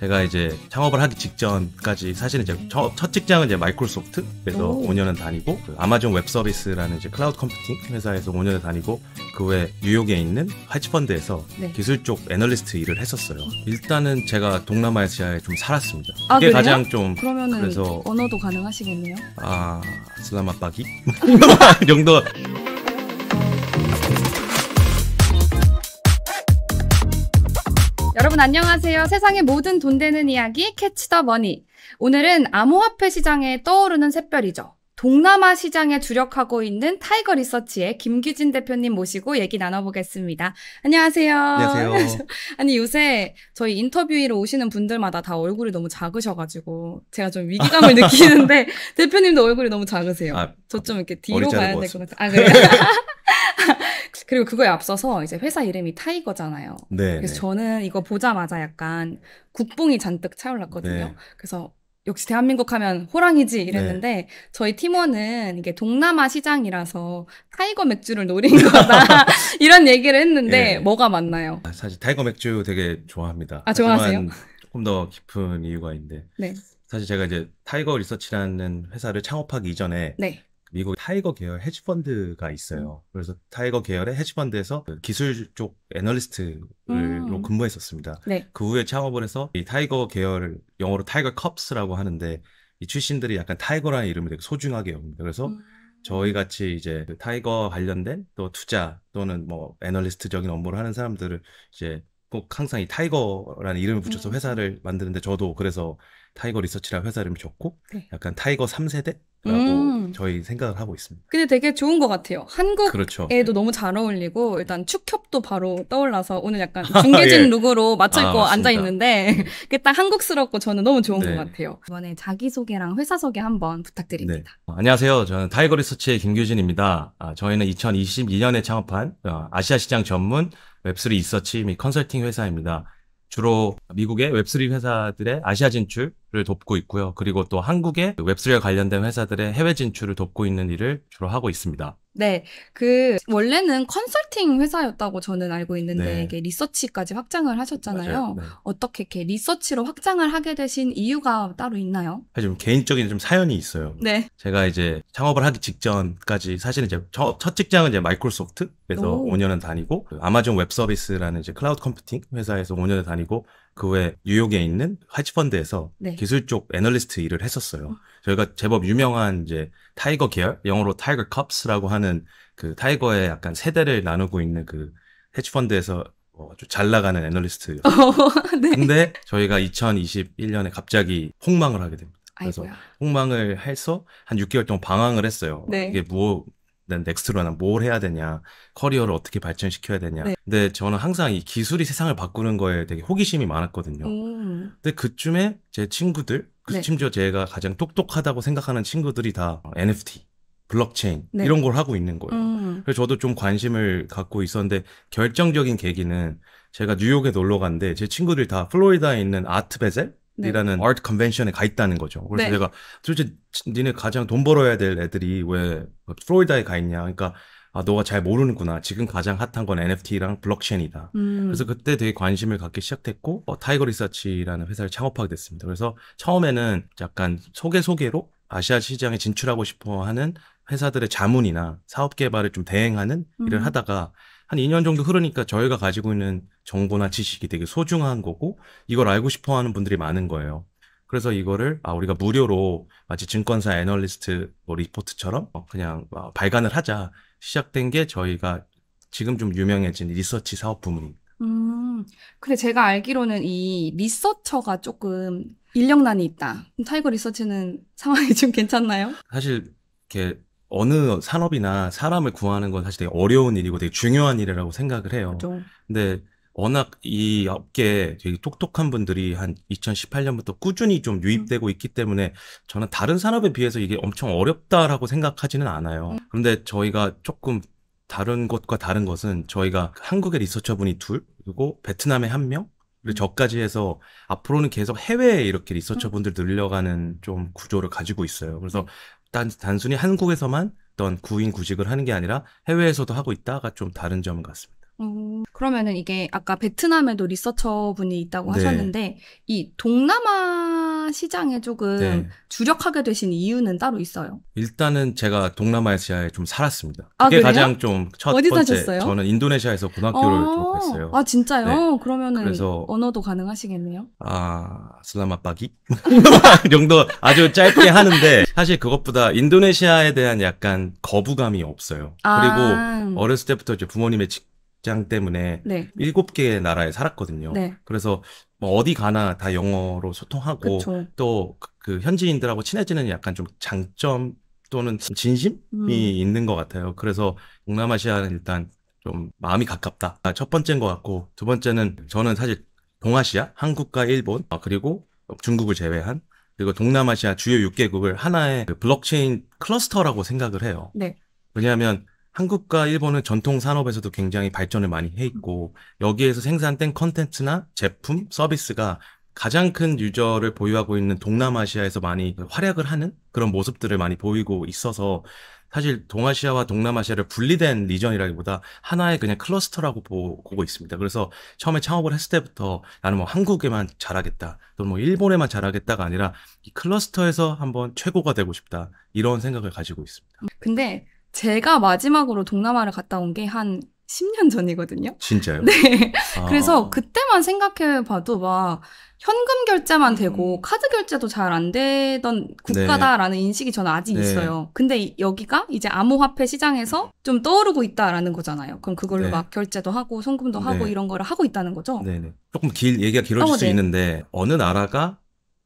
제가 이제 창업을 하기 직전까지 사실은 이제 첫, 첫 직장은 이제 마이크로소프트 에서 오. 5년은 다니고 그 아마존 웹 서비스라는 이제 클라우드 컴퓨팅 회사에서 5년을 다니고 그 외 뉴욕에 있는 헤지펀드에서 네. 기술 쪽 애널리스트 일을 했었어요. 일단은 제가 동남아시아에 좀 살았습니다. 아, 그게 그래요? 가장 좀 그러면은 그래서 언어도 가능하시겠네요. 아 슬라마빠기 정도. 여러분 안녕하세요. 세상의 모든 돈 되는 이야기 캐치 더 머니. 오늘은 암호화폐 시장에 떠오르는 샛별이죠. 동남아 시장에 주력하고 있는 타이거 리서치의 김규진 대표님 모시고 얘기 나눠보겠습니다. 안녕하세요. 안녕하세요. 아니 요새 저희 인터뷰에 오시는 분들마다 다 얼굴이 너무 작으셔가지고 제가 좀 위기감을 느끼는데 대표님도 얼굴이 너무 작으세요. 아, 저좀 이렇게 뒤로 가야 될 것 같아요. 아 그래요? 그리고 그거에 앞서서 이제 회사 이름이 타이거잖아요. 네, 그래서 네. 저는 이거 보자마자 약간 국뽕이 잔뜩 차올랐거든요. 네. 그래서 역시 대한민국 하면 호랑이지 이랬는데 네. 저희 팀원은 이게 동남아 시장이라서 타이거 맥주를 노린 거다 이런 얘기를 했는데 네. 뭐가 맞나요? 아, 사실 타이거 맥주 되게 좋아합니다. 아 좋아하세요? 조금 더 깊은 이유가 있는데 네. 사실 제가 이제 타이거 리서치라는 회사를 창업하기 이전에 네. 미국 타이거 계열 헤지펀드가 있어요. 음. 그래서 타이거 계열의 헤지펀드에서 그 기술 쪽 애널리스트로 음. 근무했었습니다. 네. 그 후에 창업을 해서 이 타이거 계열 영어로 타이거 컵스라고 하는데 이 출신들이 약간 타이거라는 이름을 되게 소중하게 여깁니다. 그래서 음. 저희 같이 이제 그 타이거 관련된 또 투자 또는 뭐 애널리스트적인 업무를 하는 사람들을 이제 꼭 항상 이 타이거라는 이름을 붙여서 음. 회사를 만드는데 저도 그래서 타이거 리서치라는 회사 이름이 좋고 네. 약간 타이거 3세대 음. 저희 생각을 하고 있습니다. 근데 되게 좋은 것 같아요. 한국에도 그렇죠. 너무 잘 어울리고 일단 축협도 바로 떠올라서 오늘 약간 아, 중계진 예. 룩으로 맞출 아, 거 앉아 있는데 음. 그게 딱 한국스럽고 저는 너무 좋은 네. 것 같아요. 이번에 자기 소개랑 회사 소개 한번 부탁드립니다. 네. 어, 안녕하세요. 저는 타이거 리서치의 김규진입니다. 아, 저희는 2022년에 창업한 어, 아시아 시장 전문 웹3 리서치 및 컨설팅 회사입니다. 주로 미국의 웹3 회사들의 아시아 진출 를 돕고 있고요. 그리고 또 한국의 그 웹3와 관련된 회사들의 해외 진출을 돕고 있는 일을 주로 하고 있습니다. 네. 그 원래는 컨설팅 회사였다고 저는 알고 있는데 네. 이게 리서치까지 확장을 하셨잖아요. 네. 어떻게 이렇게 리서치로 확장을 하게 되신 이유가 따로 있나요? 사실 좀 개인적인 좀 사연이 있어요. 네. 제가 이제 창업을 하기 직전까지 사실은 이제 저, 첫 직장은 이제 마이크로소프트 에서 오. 5년은 다니고 그 아마존 웹 서비스라는 이제 클라우드 컴퓨팅 회사에서 5년을 다니고 그외 뉴욕에 있는 헤지펀드에서 네. 기술 쪽 애널리스트 일을 했었어요. 어. 저희가 제법 유명한 이제 타이거 계열, 영어로 타이거 컵스라고 하는 그 타이거의 약간 세대를 나누고 있는 그 헤지펀드에서 어, 아주 잘 나가는 애널리스트였요 어, 네. 근데 저희가 2021년에 갑자기 폭망을 하게 됩니다. 그래서 아이고야. 폭망을 해서 한 6개월 동안 방황을 했어요. 네. 이게 뭐난 넥스트로 난뭘 해야 되냐, 커리어를 어떻게 발전시켜야 되냐. 네. 근데 저는 항상 이 기술이 세상을 바꾸는 거에 되게 호기심이 많았거든요. 음. 근데 그쯤에 제 친구들, 그 네. 심지어 제가 가장 똑똑하다고 생각하는 친구들이 다 NFT, 블록체인 네. 이런 걸 하고 있는 거예요. 음. 그래서 저도 좀 관심을 갖고 있었는데 결정적인 계기는 제가 뉴욕에 놀러 갔는데 제 친구들이 다 플로리다에 있는 아트 베젤 네. 이라는 네. 아트 컨벤션에 가 있다는 거죠. 그래서 네. 제가 솔직히 니네 가장 돈 벌어야 될 애들이 왜 플로리다에 가 있냐. 그러니까 아 너가 잘 모르는구나. 지금 가장 핫한 건 NFT랑 블록체인이다. 음. 그래서 그때 되게 관심을 갖기 시작했고 어, 타이거 리서치라는 회사를 창업하게 됐습니다. 그래서 처음에는 약간 소개 소개로 아시아 시장에 진출하고 싶어 하는 회사들의 자문이나 사업 개발을 좀 대행하는 일을 음. 하다가 한 2년 정도 흐르니까 저희가 가지고 있는 정보나 지식이 되게 소중한 거고 이걸 알고 싶어 하는 분들이 많은 거예요. 그래서 이거를 아 우리가 무료로 마치 증권사 애널리스트 뭐 리포트처럼 어, 그냥 아, 발간을 하자 시작된 게 저희가 지금 좀 유명해진 리서치 사업 부문입니다. 음, 근데 제가 알기로는 이 리서처가 조금 인력난이 있다. 타이거 리서치는 상황이 좀 괜찮나요? 사실 이렇게 어느 산업이나 사람을 구하는 건 사실 되게 어려운 일이고 되게 중요한 일이라고 생각을 해요. 그렇죠. 근데 워낙 이 업계에 되게 똑똑한 분들이 한 2018년부터 꾸준히 좀 유입되고 음. 있기 때문에 저는 다른 산업에 비해서 이게 엄청 어렵다라고 생각하지는 않아요. 음. 그런데 저희가 조금 다른 것과 다른 것은 저희가 한국의 리서처 분이 둘, 그리고 베트남에 한 명, 그리고 음. 저까지 해서 앞으로는 계속 해외에 이렇게 리서처 음. 분들 늘려가는 좀 구조를 가지고 있어요. 그래서 네. 단, 단순히 한국에서만 어떤 구인 구직을 하는 게 아니라 해외에서도 하고 있다가 좀 다른 점 같습니다. 음, 그러면은 이게 아까 베트남에도 리서처 분이 있다고 네. 하셨는데 이 동남아 시장에 조금 네. 주력하게 되신 이유는 따로 있어요. 일단은 제가 동남아시아에 좀 살았습니다. 아, 그게 아, 가장 좀 첫 번째. 사셨어요? 저는 인도네시아에서 고등학교를 어, 졸업했어요. 아 진짜요? 네. 그러면은 그래서, 언어도 가능하시겠네요. 아 슬라마빠기 정도 아주 짧게 하는데 사실 그것보다 인도네시아에 대한 약간 거부감이 없어요. 아. 그리고 어렸을 때부터 이제 부모님의 직장 때문에 네. 일곱 개의 나라에 살았거든요. 네. 그래서 뭐 어디 가나 다 영어로 소통하고 또그 그 현지인들하고 친해지는 약간 좀 장점 또는 진심이 음. 있는 것 같아요. 그래서 동남아시아는 일단 좀 마음이 가깝다. 아, 첫 번째인 것 같고 두 번째는 저는 사실 동아시아, 한국과 일본 아, 그리고 중국을 제외한 그리고 동남아시아 주요 6개국을 하나의 그 블록체인 클러스터라고 생각을 해요. 네. 왜냐하면 한국과 일본은 전통 산업에서도 굉장히 발전을 많이 해 있고 여기에서 생산된 컨텐츠나 제품, 서비스가 가장 큰 유저를 보유하고 있는 동남아시아에서 많이 활약을 하는 그런 모습들을 많이 보이고 있어서 사실 동아시아와 동남아시아를 분리된 리전이라기보다 하나의 그냥 클러스터라고 보고 있습니다. 그래서 처음에 창업을 했을 때부터 나는 뭐 한국에만 잘하겠다, 또는 뭐 일본에만 잘하겠다가 아니라 이 클러스터에서 한번 최고가 되고 싶다 이런 생각을 가지고 있습니다. 근데 제가 마지막으로 동남아를 갔다 온 게 한 10년 전이거든요. 진짜요? 네. 아. 그래서 그때만 생각해 봐도 막 현금 결제만 되고 음. 카드 결제도 잘 안 되던 국가다라는 네. 인식이 저는 아직 네. 있어요. 근데 여기가 이제 암호화폐 시장에서 좀 떠오르고 있다라는 거잖아요. 그럼 그걸로 네. 막 결제도 하고 송금도 하고 네. 이런 거를 하고 있다는 거죠. 네 조금 길 얘기가 길어질 어, 수 네. 있는데 어느 나라가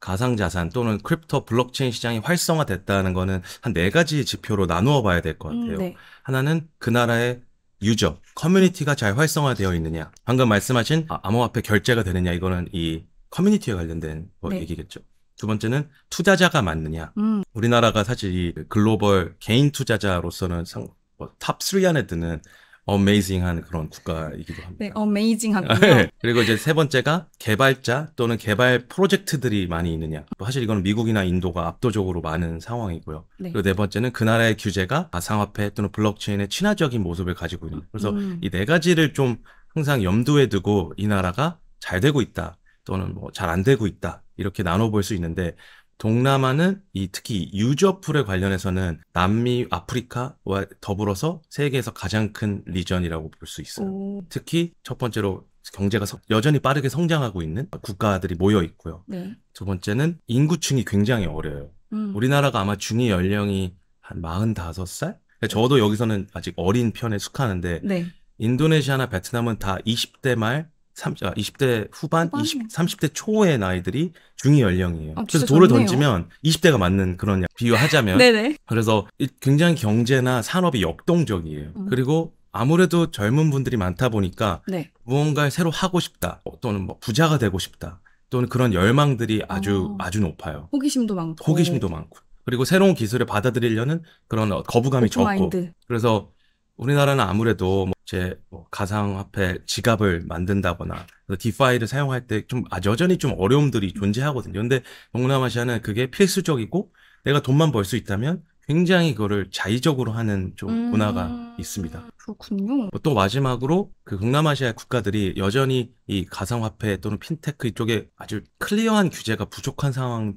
가상자산 또는 크립토 블록체인 시장이 활성화됐다는 거는 한 네 가지 지표로 나누어 봐야 될 것 같아요. 음, 네. 하나는 그 나라의 유저, 커뮤니티가 잘 활성화되어 있느냐. 방금 말씀하신 아. 암호화폐 결제가 되느냐. 이거는 이 커뮤니티에 관련된 뭐 네. 얘기겠죠. 두 번째는 투자자가 맞느냐. 음. 우리나라가 사실 이 글로벌 개인 투자자로서는 상, 뭐, 탑3 안에 드는 어메이징한 그런 국가이기도 합니다. 네, 어메이징한군요 네. 그리고 이제 세 번째가 개발자 또는 개발 프로젝트들이 많이 있느냐. 사실 이거는 미국이나 인도가 압도적으로 많은 상황이고요. 네. 그리고 네 번째는 그 나라의 규제가 가상화폐 또는 블록체인의 친화적인 모습을 가지고 있는. 그래서 음. 이네 가지를 좀 항상 염두에 두고 이 나라가 잘 되고 있다 또는 뭐 잘 안 되고 있다 이렇게 나눠볼 수 있는데 동남아는 이 특히 유저풀에 관련해서는 남미, 아프리카와 더불어서 세계에서 가장 큰 리전이라고 볼 수 있어요. 오. 특히 첫 번째로 경제가 여전히 빠르게 성장하고 있는 국가들이 모여 있고요. 네. 두 번째는 인구층이 굉장히 어려요. 음. 우리나라가 아마 중위 연령이 한 45살? 그러니까 저도 여기서는 아직 어린 편에 속하는데 네. 인도네시아나 베트남은 다 20대 말 삼, 아, 20대 후반, 20, 30대 초의 나이들이 중위 연령이에요. 아, 그래서 돌을 좋네요. 던지면 20대가 맞는 그런 비유하자면. 네네. 그래서 굉장히 경제나 산업이 역동적이에요. 음. 그리고 아무래도 젊은 분들이 많다 보니까 네. 무언가를 새로 하고 싶다 또는 뭐 부자가 되고 싶다 또는 그런 열망들이 아주 오. 아. 아주 높아요. 호기심도 많고. 호기심도 많고. 그리고 새로운 기술을 받아들이려는 그런 거부감이 오픈마인드. 적고. 그래서 우리나라는 아무래도 뭐제 뭐 가상화폐 지갑을 만든다거나 디파이를 사용할 때좀 아, 여전히 좀 어려움들이 존재하거든요. 근데 동남아시아는 그게 필수적이고 내가 돈만 벌 수 있다면 굉장히 그거를 자의적으로 하는 좀 음... 문화가 있습니다. 그렇군요. 뭐 또 마지막으로 그 동남아시아 국가들이 여전히 이 가상화폐 또는 핀테크 이쪽에 아주 클리어한 규제가 부족한 상황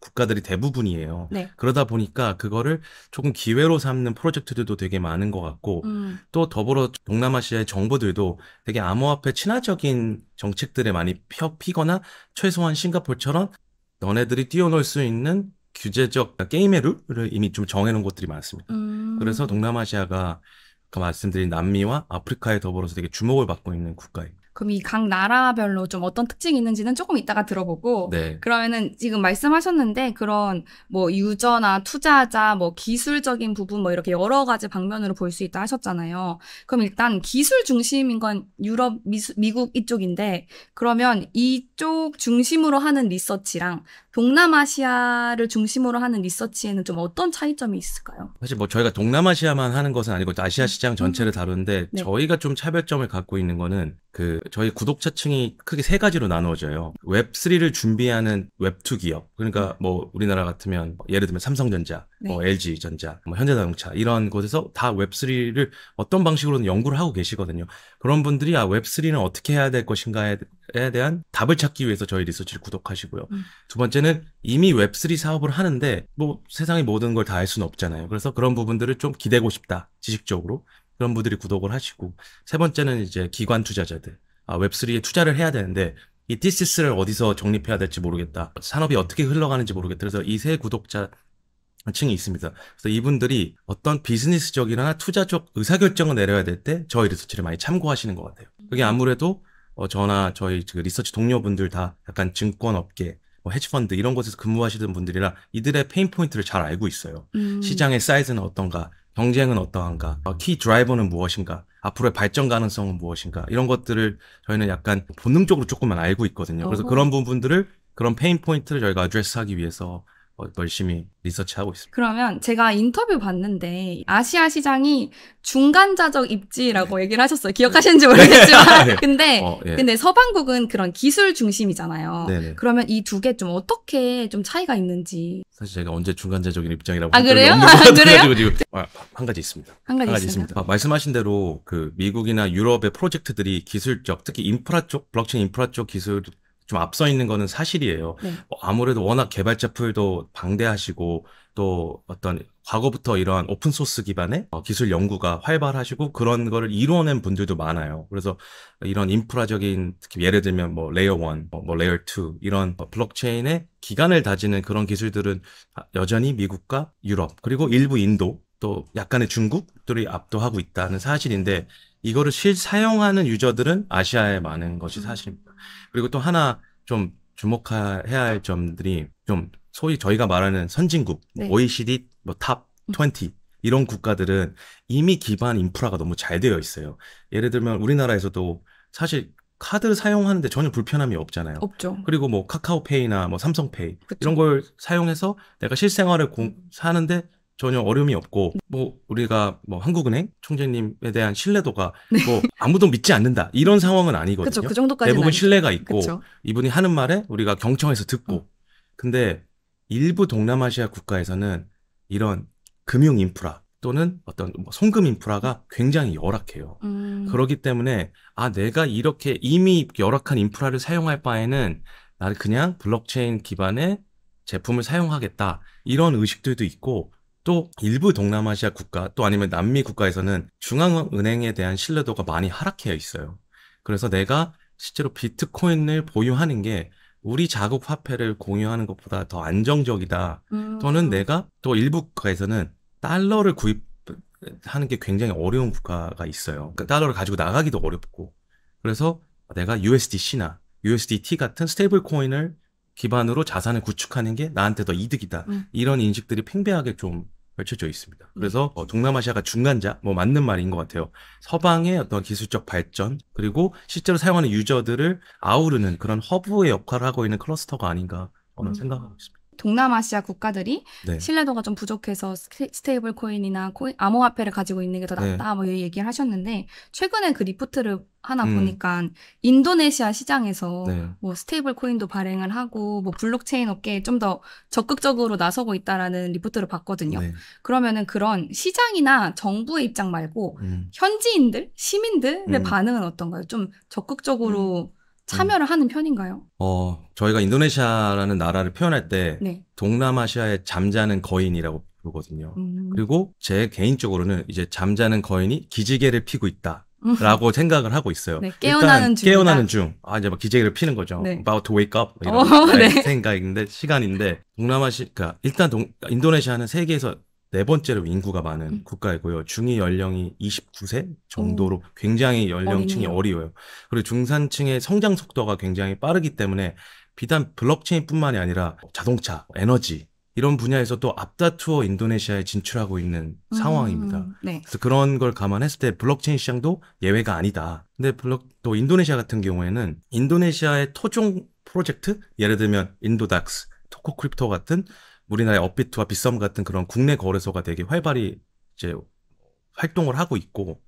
국가들이 대부분이에요. 네. 그러다 보니까 그거를 조금 기회로 삼는 프로젝트들도 되게 많은 것 같고 음. 또 더불어 동남아시아의 정부들도 되게 암호화폐 친화적인 정책들에 많이 펴 피거나 최소한 싱가폴처럼 너네들이 뛰어놀 수 있는 규제적 게임의 룰을 이미 좀 정해놓은 곳들이 많습니다. 음. 그래서 동남아시아가 아까 그 말씀드린 남미와 아프리카에 더불어서 되게 주목을 받고 있는 국가예요. 그럼 이 각 나라별로 좀 어떤 특징이 있는지는 조금 이따가 들어보고 네. 그러면은 지금 말씀하셨는데 그런 뭐 유저나 투자자 뭐 기술적인 부분 뭐 이렇게 여러 가지 방면으로 볼 수 있다 하셨잖아요. 그럼 일단 기술 중심인 건 유럽 미수, 미국 이쪽인데 그러면 이쪽 중심으로 하는 리서치랑 동남아시아를 중심으로 하는 리서치에는 좀 어떤 차이점이 있을까요? 사실 뭐 저희가 동남아시아만 하는 것은 아니고 아시아 시장 전체를 음. 다루는데 네. 저희가 좀 차별점을 갖고 있는 거는 그 저희 구독자층이 크게 세 가지로 나누어져요. 웹3를 준비하는 웹2 기업. 그러니까 뭐 우리나라 같으면 예를 들면 삼성전자, 뭐 네. 뭐 LG전자, 뭐 현대자동차 이런 곳에서 다 웹3를 어떤 방식으로든 연구를 하고 계시거든요. 그런 분들이 아 웹3는 어떻게 해야 될 것인가에 대한 답을 찾기 위해서 저희 리서치를 구독하시고요. 음. 두 번째는 이미 웹3 사업을 하는데 뭐 세상의 모든 걸 다 할 수는 없잖아요. 그래서 그런 부분들을 좀 기대고 싶다. 지식적으로. 그런 분들이 구독을 하시고 세 번째는 이제 기관 투자자들 아, 웹3에 투자를 해야 되는데 이 디시스를 어디서 정립해야 될지 모르겠다. 산업이 어떻게 흘러가는지 모르겠다. 그래서 이 세 구독자 층이 있습니다. 그래서 이분들이 어떤 비즈니스적이나 투자적 의사결정을 내려야 될 때 저희 리서치를 많이 참고하시는 것 같아요. 그게 아무래도 어, 저나 저희 그 리서치 동료분들 다 약간 증권업계, 뭐 헤지펀드 이런 곳에서 근무하시는 분들이라 이들의 페인 포인트를 잘 알고 있어요. 음. 시장의 사이즈는 어떤가, 경쟁은 어떠한가, 키 아, 드라이버는 무엇인가, 앞으로의 발전 가능성은 무엇인가 이런 것들을 저희는 약간 본능적으로 조금만 알고 있거든요. 그래서 그런 부분들을 그런 페인 포인트를 저희가 아드레스하기 위해서 어, 열심히 리서치하고 있습니다. 그러면 제가 인터뷰 봤는데 아시아 시장이 중간자적 입지라고 네. 얘기를 하셨어요. 기억하시는지 네. 모르겠지만 네. 근데 어, 예. 근데 서방국은 그런 기술 중심이잖아요. 네네. 네. 그러면 이 두 개 좀 어떻게 좀 차이가 있는지 사실 제가 언제 중간자적인 입장이라고 아 그래요? 아, 그래요? 지금 아, 한 가지 있습니다. 한 가지, 한 가지 있습니다. 아, 말씀하신 대로 그 미국이나 유럽의 프로젝트들이 기술적 특히 인프라 쪽 블록체인 인프라 쪽 기술 좀 앞서 있는 거는 사실이에요. 네. 뭐 아무래도 워낙 개발자 풀도 방대하시고 또 어떤 과거부터 이러한 오픈 소스 기반의 어, 기술 연구가 활발하시고 그런 거를 이루어낸 분들도 많아요. 그래서 이런 인프라적인 특히 예를 들면 뭐 레이어 1, 뭐, 뭐 레이어 2 이런 블록체인의 기간을 다지는 그런 기술들은 아, 여전히 미국과 유럽 그리고 일부 인도 또 약간의 중국들이 압도하고 있다는 사실인데 이거를 실사용하는 유저들은 아시아에 많은 것이 음. 사실입니다. 그리고 또 하나 좀 주목해야 할 점들이 좀 소위 저희가 말하는 선진국, 뭐 네. OECD 뭐탑 20, 이런 국가들은 이미 기반 인프라가 너무 잘 되어 있어요. 예를 들면 우리나라에서도 사실 카드를 사용하는데 전혀 불편함이 없잖아요. 없죠. 그리고 뭐 카카오페이나 뭐 삼성페이 그쵸. 이런 걸 사용해서 내가 실생활을 공, 사는데 전혀 어려움이 없고 네. 뭐 우리가 뭐 한국은행 총재님에 대한 신뢰도가 네. 뭐 아무도 믿지 않는다 이런 상황은 아니거든요. 그쵸, 그 정도까지는 대부분 아니죠. 신뢰가 있고 그쵸. 이분이 하는 말에 우리가 경청해서 듣고 음. 근데 일부 동남아시아 국가에서는 이런 금융 인프라 또는 어떤 뭐 송금 인프라가 굉장히 열악해요. 음. 그러기 때문에 아 내가 이렇게 이미 열악한 인프라를 사용할 바에는 나를 그냥 블록체인 기반의 제품을 사용하겠다 이런 의식들도 있고 또 일부 동남아시아 국가 또 아니면 남미 국가에서는 중앙은행에 대한 신뢰도가 많이 하락해 있어요. 그래서 내가 실제로 비트코인을 보유하는 게 우리 자국 화폐를 공유하는 것보다 더 안정적이다. 음. 또는 내가 또 일부 국가에서는 달러를 구입하는 게 굉장히 어려운 국가가 있어요. 그 달러를 가지고 나가기도 어렵고. 그래서 내가 USDC나 USDT 같은 스테이블 코인을 기반으로 자산을 구축하는 게 나한테 더 이득이다. 음. 이런 인식들이 팽배하게 좀 걸쳐져 있습니다. 음. 그래서 어, 동남아시아가 중간자, 뭐 맞는 말인 것 같아요. 서방의 어떤 기술적 발전 그리고 실제로 사용하는 유저들을 아우르는 그런 허브의 역할을 하고 있는 클러스터가 아닌가 저는 음. 생각하고 있습니다. 동남아시아 국가들이 네. 신뢰도가 좀 부족해서 스테이블 코인이나 코인, 암호화폐를 가지고 있는 게더 네. 낫다 네. 뭐 얘기를 하셨는데 최근에 그 리포트를 하나 음. 보니까 인도네시아 시장에서 네. 뭐 스테이블 코인도 발행을 하고 뭐 블록체인 업계에 좀 더 적극적으로 나서고 있다라는 리포트를 봤거든요. 네. 그러면은 그런 시장이나 정부의 입장 말고 음. 현지인들, 시민들의 음. 반응은 어떤가요? 좀 적극적으로 음. 참여를 음. 하는 편인가요? 어, 저희가 인도네시아라는 나라를 표현할 때 네. 동남아시아의 잠자는 거인이라고 부르거든요. 음. 그리고 제 개인적으로는 이제 잠자는 거인이 기지개를 피고 있다. 라고 음. 생각을 하고 있어요. 네, 깨어나는 중. 깨어나는 중. 아, 이제 막 기재기를 피는 거죠. 네. About to wake up. 이런 어, 네. 생각인데, 시간인데, 동남아시, 그니까 일단 동, 인도네시아는 세계에서 네 번째로 인구가 많은 음. 국가이고요. 중위 연령이 29세 정도로 오. 굉장히 연령층이 어리네요. 어려워요. 그리고 중산층의 성장 속도가 굉장히 빠르기 때문에 비단 블록체인뿐만이 아니라 자동차, 에너지 이런 분야에서 또 앞다투어 인도네시아에 진출하고 있는 음. 상황입니다. 네. 그래서 그런 걸 감안했을 때 블록체인 시장도 예외가 아니다. 근데 블록 또 인도네시아 같은 경우에는 인도네시아의 토종 프로젝트 예를 들면 인도닥스, 토코크립토 같은 우리나라의 업비트와 빗썸 같은 그런 국내 거래소가 되게 활발히 이제 활동을 하고 있고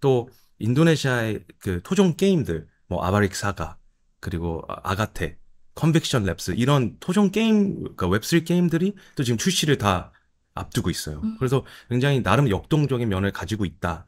또 인도네시아의 그 토종 게임들 뭐 아바릭 사가 그리고 아, 아가테 컨벡션 랩스 이런 토종 게임 그러니까 웹3 게임들이 또 지금 출시를 다 앞두고 있어요. 음. 그래서 굉장히 나름 역동적인 면을 가지고 있다.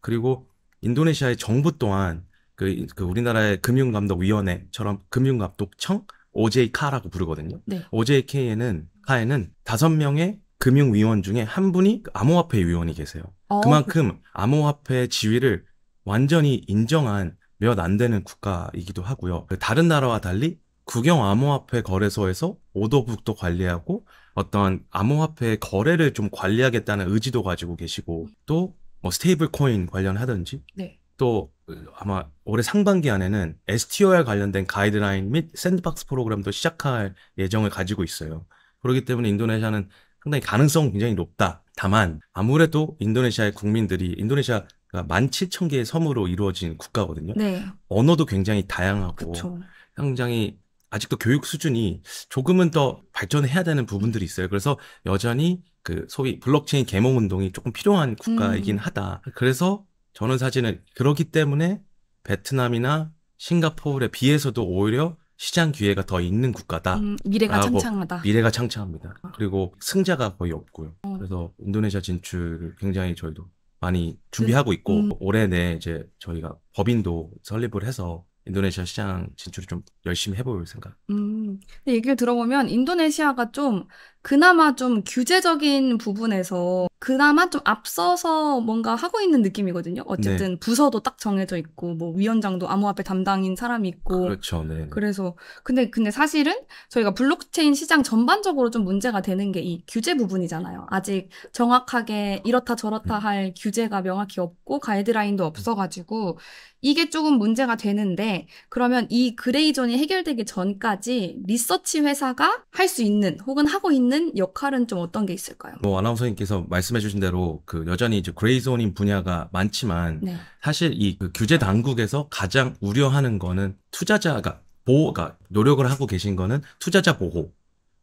그리고 인도네시아의 정부 또한 그, 그 우리나라의 금융감독위원회처럼 금융감독청 OJK라고 부르거든요. 네. OJK에는 하에는 다섯 명의 금융위원 중에 한 분이 그 암호화폐 위원이 계세요. 어. 그 그만큼 암호화폐 지위를 완전히 인정한 몇 안 되는 국가이기도 하고요. 그 다른 나라와 달리 국영 암호화폐 거래소에서 오도북도 관리하고 어떤 암호화폐 거래를 좀 관리하겠다는 의지도 가지고 계시고 또뭐 스테이블 코인 관련하든지 네. 또 아마 올해 상반기 안에는 STOR 관련된 가이드라인 및 샌드박스 프로그램도 시작할 예정을 가지고 있어요. 그렇기 때문에 인도네시아는 상당히 가능성 굉장히 높다. 다만 아무래도 인도네시아의 국민들이 인도네시아 만칠천 개의 섬으로 이루어진 국가거든요. 네. 언어도 굉장히 다양하고 그쵸. 굉장히 아직도 교육 수준이 조금은 더 발전해야 되는 부분들이 있어요. 그래서 여전히 그 소위 블록체인 계몽 운동이 조금 필요한 국가이긴 음. 하다. 그래서 저는 사실은 그러기 때문에 베트남이나 싱가포르에 비해서도 오히려 시장 기회가 더 있는 국가다. 음, 미래가 창창하다. 미래가 창창합니다. 아. 그리고 승자가 거의 없고요. 어. 그래서 인도네시아 진출을 굉장히 저희도 많이 네. 준비하고 있고 음. 올해 내에 이제 저희가 법인도 설립을 해서 인도네시아 시장 진출을 좀 열심히 해볼 생각. 음. 근데 얘기를 들어보면 인도네시아가 좀 그나마 좀 규제적인 부분에서 그나마 좀 앞서서 뭔가 하고 있는 느낌이거든요. 어쨌든 네. 부서도 딱 정해져 있고 뭐 위원장도 암호화폐 담당인 사람이 있고 그렇죠. 네. 그래서 근데 근데 사실은 저희가 블록체인 시장 전반적으로 좀 문제가 되는 게 이 규제 부분이잖아요. 아직 정확하게 이렇다 저렇다 음. 할 규제가 명확히 없고 가이드라인도 음. 없어 가지고 이게 조금 문제가 되는데 그러면 이 그레이존이 해결되기 전까지 리서치 회사가 할 수 있는 혹은 하고 있는 하는 역할은 좀 어떤 게 있을까요? 뭐 아나운서님께서 말씀해주신 대로 그 여전히 이제 그레이존인 분야가 많지만 네. 사실 이그 규제 당국에서 가장 우려하는 거는 투자자가 보호가 노력을 하고 계신 거는 투자자 보호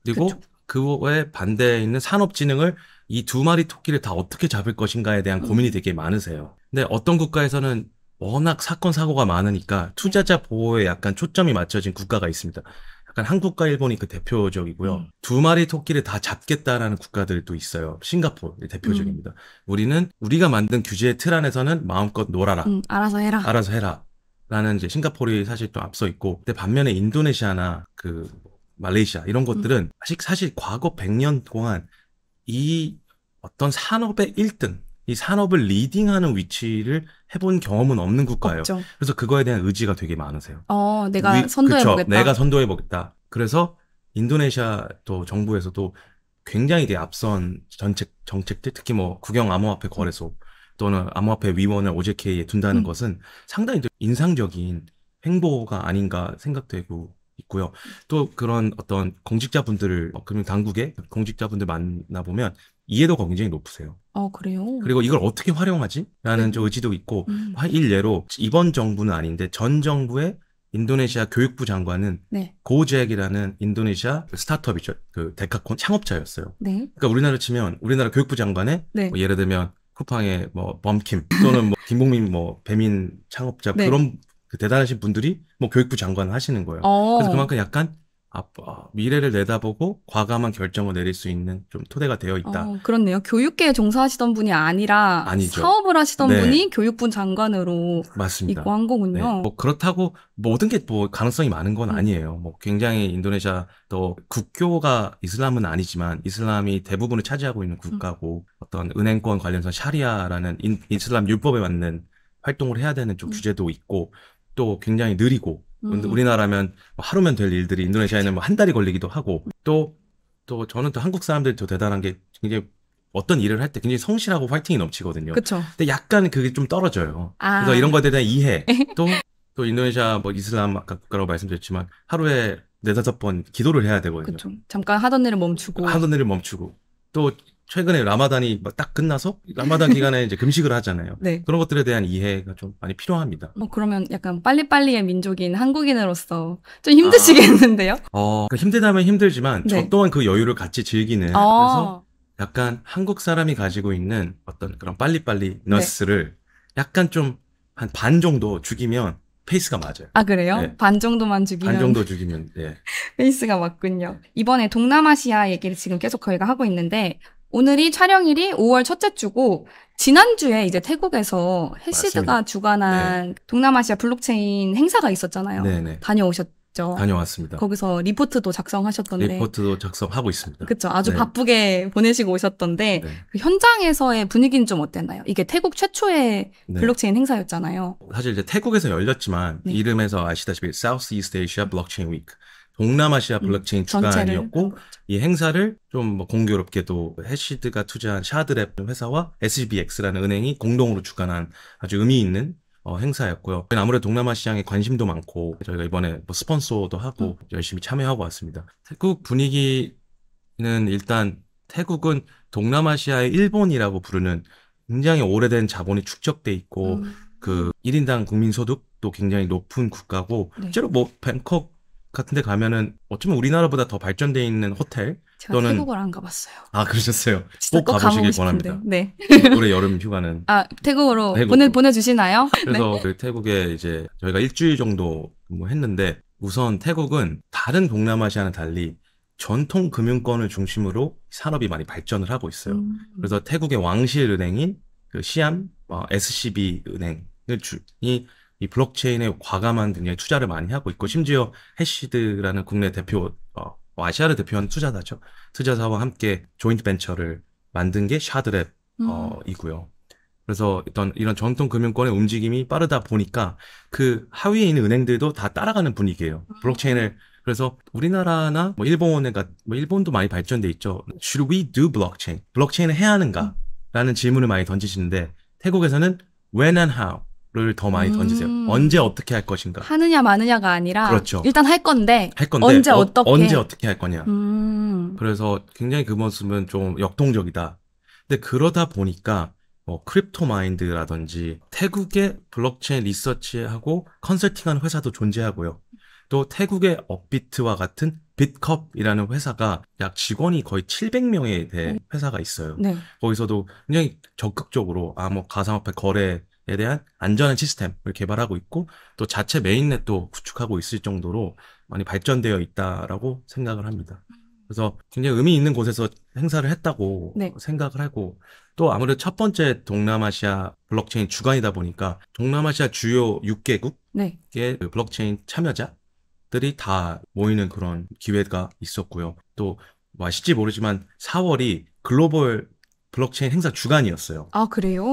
그리고 그쵸. 그에 반대에 있는 산업진흥을 이 두 마리 토끼를 다 어떻게 잡을 것인가에 대한 음. 고민이 되게 많으세요. 근데 어떤 국가에서는 워낙 사건 사고가 많으니까 투자자 보호에 약간 초점이 맞춰진 국가가 있습니다. 약간 한국과 일본이 그 대표적이고요. 음. 두 마리 토끼를 다 잡겠다라는 국가들도 있어요. 싱가포르 대표적입니다. 음. 우리는 우리가 만든 규제의 틀 안에서는 마음껏 놀아라. 음, 알아서 해라. 알아서 해라. 라는 이제 싱가포르이 사실 또 앞서 있고, 근데 반면에 인도네시아나 그 말레이시아 이런 것들은 사실 음. 사실 과거 100년 동안 이 어떤 산업의 1등 이 산업을 리딩하는 위치를 해본 경험은 없는 국가예요. 없죠. 그래서 그거에 대한 의지가 되게 많으세요. 어, 내가 선도해 보겠다. 내가 선도해 보겠다. 그래서 인도네시아 또 정부에서도 굉장히 되게 앞선 정책 정책들 특히 뭐 국영 암호화폐 거래소 또는 암호화폐 위원을 오제케에 둔다는 음. 것은 상당히 인상적인 행보가 아닌가 생각되고 있고요. 또 그런 어떤 공직자분들을 어, 금융 당국의 공직자분들 만나 보면 이해도가 굉장히 높으세요. 아 그래요? 그리고 이걸 어떻게 활용하지?라는 네. 좀 의지도 있고 음. 일례로 이번 정부는 아닌데 전 정부의 인도네시아 교육부 장관은 네. 고잭이라는 인도네시아 그 스타트업이죠. 그 데카콘 창업자였어요. 네. 그러니까 우리나라로 치면 우리나라 교육부 장관의 네. 뭐 예를 들면 쿠팡의 뭐 범킴 또는 뭐 김봉민 뭐 배민 창업자 네. 그런 그 대단하신 분들이 뭐 교육부 장관을 하시는 거예요. 어. 그래서 그만큼 약간 아빠 어, 미래를 내다보고 과감한 결정을 내릴 수 있는 좀 토대가 되어 있다. 어, 그렇네요. 교육계에 종사하시던 분이 아니라 아니죠. 사업을 하시던 네. 분이 교육부 장관으로 맞습니다. 있고 한 거군요. 네. 뭐 그렇다고 모든 게 뭐 가능성이 많은 건 음. 아니에요. 뭐 굉장히 인도네시아도 국교가 이슬람은 아니지만 이슬람이 대부분을 차지하고 있는 음. 국가고 음. 어떤 은행권 관련해서 샤리아라는 인, 이슬람 율법에 맞는 활동을 해야 되는 좀 음. 규제도 있고 또 굉장히 느리고 음. 우리나라면 뭐 하루면 될 일들이 인도네시아에는 뭐한 달이 걸리기도 하고 또 또 저는 또 한국 사람들이 더 대단한 게 굉장히 어떤 일을 할 때 굉장히 성실하고 화이팅이 넘치거든요. 그쵸. 근데 약간 그게 좀 떨어져요. 아. 그래서 이런 것에 대한 이해 또또 예. 인도네시아 뭐 이슬람 아까 국가라고 말씀드렸지만 하루에 네다섯 번 기도를 해야 되거든요. 그쵸. 잠깐 하던 일을 멈추고 하던 일을 멈추고 또 최근에 라마단이 뭐 딱 끝나서 라마단 기간에 이제 금식을 하잖아요. 네. 그런 것들에 대한 이해가 좀 많이 필요합니다. 뭐 그러면 약간 빨리빨리의 민족인 한국인으로서 좀 아. 힘드시겠는데요? 아, 어, 그러니까 힘들다면 힘들지만 네. 저 또한 그 여유를 같이 즐기는 아. 그래서 약간 한국 사람이 가지고 있는 어떤 그런 빨리빨리 너스를 네. 약간 좀 한 반 정도 죽이면 페이스가 맞아요. 아 그래요? 네. 반 정도만 죽이면 반 정도 죽이면 예. 페이스가 맞군요. 이번에 동남아시아 얘기를 지금 계속 저희가 하고 있는데 오늘이 촬영일이 5월 첫째 주고 지난주에 이제 태국에서 해시드가 주관한 네. 동남아시아 블록체인 행사가 있었잖아요. 네네. 다녀오셨죠? 다녀왔습니다. 거기서 리포트도 작성하셨던데. 리포트도 작성하고 있습니다. 그렇죠. 아주 네. 바쁘게 보내시고 오셨던데 네. 그 현장에서의 분위기는 좀 어땠나요? 이게 태국 최초의 네. 블록체인 행사였잖아요. 사실 이제 태국에서 열렸지만 네. 이름에서 아시다시피 Southeast Asia Blockchain Week. 동남아시아 음, 블록체인 음, 주관이었고이 행사를 좀뭐 공교롭게도 해시드가 투자한 샤드랩 회사와 SBX라는 은행이 공동으로 주관한 아주 의미 있는 어, 행사였고요. 아무래도 동남아 시장에 관심도 많고 저희가 이번에 뭐 스폰서도 하고 음. 열심히 참여하고 왔습니다. 태국 분위기는 일단 태국은 동남아시아의 일본이라고 부르는 굉장히 오래된 자본이 축적돼 있고 음. 그 1인당 국민 소득도 굉장히 높은 국가고 네. 실제로 뭐 뱅콕 같은 데 가면은 어쩌면 우리나라보다 더 발전돼 있는 호텔 제가 또는 태국을 안 가봤어요. 아 그러셨어요. 꼭 가보시길 권합니다. 네. 네. 올해 여름 휴가는 아 태국으로 태국. 보내 보내주시나요? 그래서 네. 그 태국에 이제 저희가 일주일 정도 뭐 했는데 우선 태국은 다른 동남아시아는 달리 전통 금융권을 중심으로 산업이 많이 발전을 하고 있어요. 음. 그래서 태국의 왕실 은행인 그 시암 어, SCB 은행을 주이 이 블록체인에 과감한 분야 투자를 많이 하고 있고 심지어 해시드라는 국내 대표 어, 뭐 아시아를 대표하는 투자자죠. 투자사와 함께 조인트 벤처를 만든 게 샤드랩 어, 음. 이고요. 그래서 어떤 이런 전통 금융권의 움직임이 빠르다 보니까 그 하위에 있는 은행들도 다 따라가는 분위기예요. 음. 블록체인을 그래서 우리나라나 뭐 일본에가 뭐 일본도 많이 발전돼 있죠. Should we do blockchain? 블록체인을 해야 하는가? 음. 라는 질문을 많이 던지시는데 태국에서는 when and how? 를더 많이 던지세요. 음. 언제 어떻게 할 것인가. 하느냐 마느냐가 아니라 그렇죠. 일단 할 건데, 할 건데 언제 어, 떻게 언제 어떻게 할 거냐. 음. 그래서 굉장히 그 모습은 좀 역동적이다. 근데 그러다 보니까 뭐 크립토 마인드라든지 태국의 블록체인 리서치하고 컨설팅하는 회사도 존재하고요. 또 태국의 업비트와 같은 빛컵이라는 회사가 약 직원이 거의 700명에 대해 음. 회사가 있어요. 네. 거기서도 굉장히 적극적으로 아뭐 가상화폐 거래 에 대한 안전한 시스템을 개발하고 있고 또 자체 메인넷도 구축하고 있을 정도로 많이 발전되어 있다라고 생각을 합니다. 그래서 굉장히 의미 있는 곳에서 행사를 했다고 네. 생각을 하고 또 아무래도 첫 번째 동남아시아 블록체인 주간이다 보니까 동남아시아 주요 6개국의 네. 블록체인 참여자들이 다 모이는 그런 기회가 있었고요. 또 아실지 모르지만 4월이 글로벌 블록체인 행사 주간이었어요. 아, 그래요?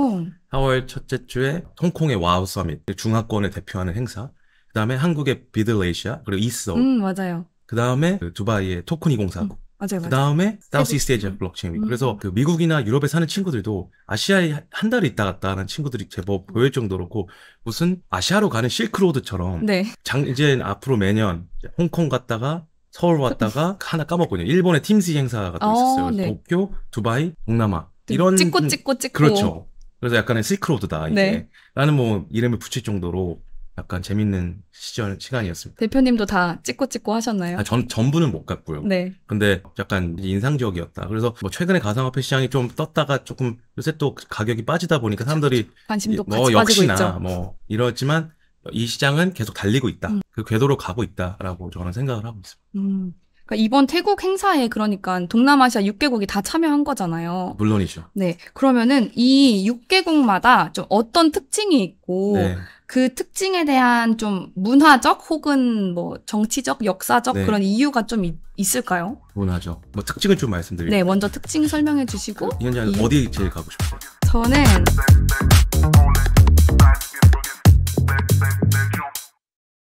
4월 첫째 주에 홍콩의 와우 서밋, 그 중화권을 대표하는 행사. 그 다음에 한국의 비들레이시아, 그리고 이스오. 음, 맞아요. 그 다음에 그 두바이의 토크니 공사국. 음. 맞아요, 그다음에 그 음, 사우스이스트 에이지아 블록체인 음. 그래서 그 미국이나 유럽에 사는 친구들도 아시아에 한 달 있다 갔다 하는 친구들이 제법 보일 정도로고 무슨 아시아로 가는 실크로드처럼 네. 장 이제 앞으로 매년 홍콩 갔다가 서울 왔다가 하나 까먹거든요. 일본의 팀스 행사가 또 어, 있었어요. 어, 네. 도쿄, 두바이, 동남아 이런 찍고 찍고 찍고 그렇죠. 그래서 약간의 실크로드다 이게 네. 라는 뭐 이름을 붙일 정도로 약간 재밌는 시절 시간이었습니다. 대표님도 다 찍고 찍고 하셨나요? 아, 전 전부는 못 갔고요. 네. 근데 약간 인상적이었다. 그래서 뭐 최근에 가상화폐 시장이 좀 떴다가 조금 요새 또 가격이 빠지다 보니까 사람들이 관심도 뭐 같이 역시나 빠지고 있죠. 뭐 이러지만 이 시장은 계속 달리고 있다. 음. 그 궤도로 가고 있다라고 저는 생각을 하고 있습니다. 음. 그러니까 이번 태국 행사에 그러니까 동남아시아 6개국이 다 참여한 거잖아요. 물론이죠. 네. 그러면은 이 6개국마다 좀 어떤 특징이 있고 네. 그 특징에 대한 좀 문화적 혹은 뭐 정치적, 역사적 네. 그런 이유가 좀 있, 있을까요? 문화적. 뭐 특징을 좀 말씀드릴게요. 네, 먼저 특징 설명해 주시고. 이 현장 이... 어디 제일 가고 싶어요? 저는